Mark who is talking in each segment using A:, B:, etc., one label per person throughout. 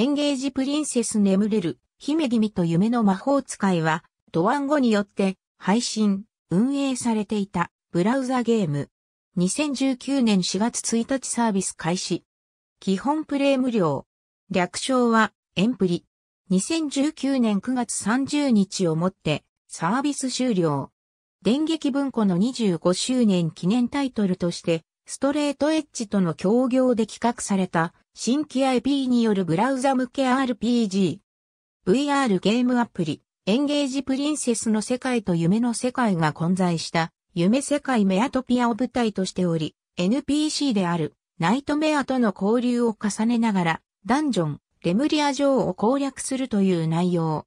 A: エンゲージプリンセス眠れる、姫君と夢の魔法使いは、ドワンゴによって配信、運営されていたブラウザゲーム。2019年4月1日サービス開始。基本プレイ無料。略称はエンプリ。2019年9月30日をもってサービス終了。電撃文庫の25周年記念タイトルとしてストレートエッジとの協業で企画された新規 IP によるブラウザ向け RPG。VR ゲームアプリ、エンゲージプリンセスの世界と夢の世界が混在した夢世界メアトピアを舞台としており、NPC であるナイトメアとの交流を重ねながら、ダンジョン、レムリア城を攻略するという内容。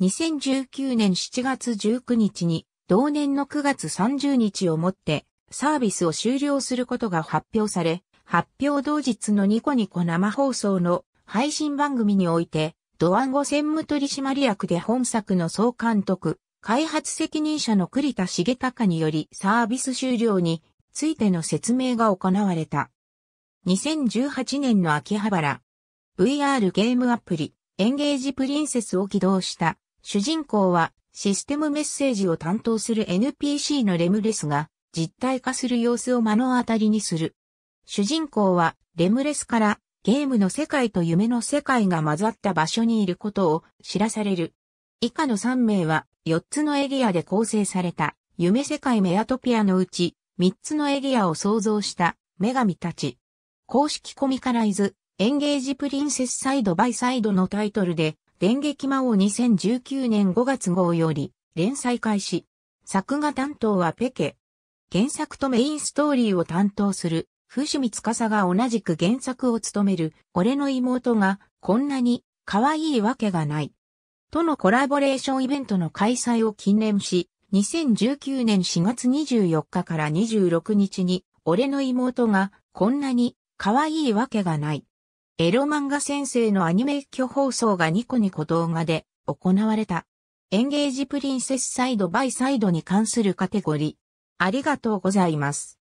A: 2019年7月19日に、同年の9月30日をもって、サービスを終了することが発表され、発表同日のニコニコ生放送の配信番組において、ドワンゴ専務取締役で本作の総監督、開発責任者の栗田茂隆によりサービス終了についての説明が行われた。2018年の秋葉原、VR ゲームアプリ、エンゲージプリンセスを起動した主人公はシステムメッセージを担当する NPC のレムレスが実体化する様子を目の当たりにする。主人公はレムレスからゲームの世界と夢の世界が混ざった場所にいることを知らされる。以下の3名は4つのエリアで構成された夢世界メアトピアのうち3つのエリアを創造した女神たち。公式コミカライズエンゲージプリンセスサイドバイサイドのタイトルで電撃魔王2019年5月号より連載開始。作画担当はペケ。原作とメインストーリーを担当する、伏見司が同じく原作を務める、俺の妹がこんなに可愛いわけがない。とのコラボレーションイベントの開催を記念し、2019年4月24日から26日に、俺の妹がこんなに可愛いわけがない。エロ漫画先生のアニメ一挙放送がニコニコ動画で行われた。エンゲージプリンセスサイドバイサイドに関するカテゴリありがとうございます。